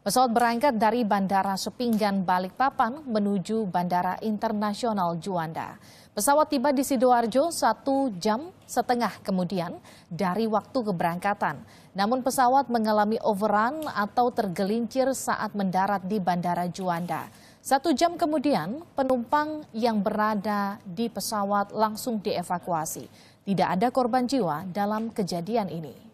Pesawat berangkat dari Bandara Sepinggan Balikpapan menuju Bandara Internasional Juanda. Pesawat tiba di Sidoarjo satu jam setengah kemudian dari waktu keberangkatan. Namun pesawat mengalami overrun atau tergelincir saat mendarat di Bandara Juanda. Satu jam kemudian penumpang yang berada di pesawat langsung dievakuasi. Tidak ada korban jiwa dalam kejadian ini.